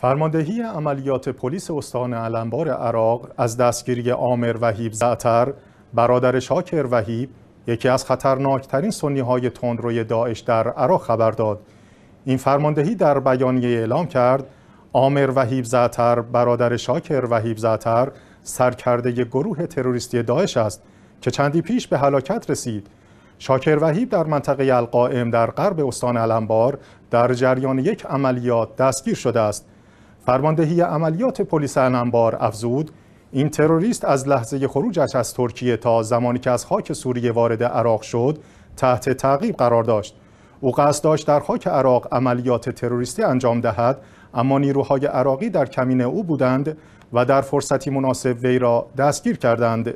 فرماندهی عملیات پلیس استان علمبار عراق از دستگیری آمر وحیب زعتر برادر شاکر وحیب یکی از خطرناکترین سنی های تندروی داعش در عراق خبر داد این فرماندهی در بیانیه اعلام کرد آمر وحیب زعتر برادر شاکر وحیب زعتر سرکرده گروه تروریستی داعش است که چندی پیش به هلاکت رسید شاکر وحیب در منطقه القائم در غرب استان علمبار در جریان یک عملیات دستگیر شده است فرماندهی عملیات پلیس انبار افزود این تروریست از لحظه خروجش از ترکیه تا زمانی که از خاک سوریه وارد عراق شد تحت تعقیب قرار داشت او قصد داشت در خاک عراق عملیات تروریستی انجام دهد اما نیروهای عراقی در کمین او بودند و در فرصتی مناسب وی را دستگیر کردند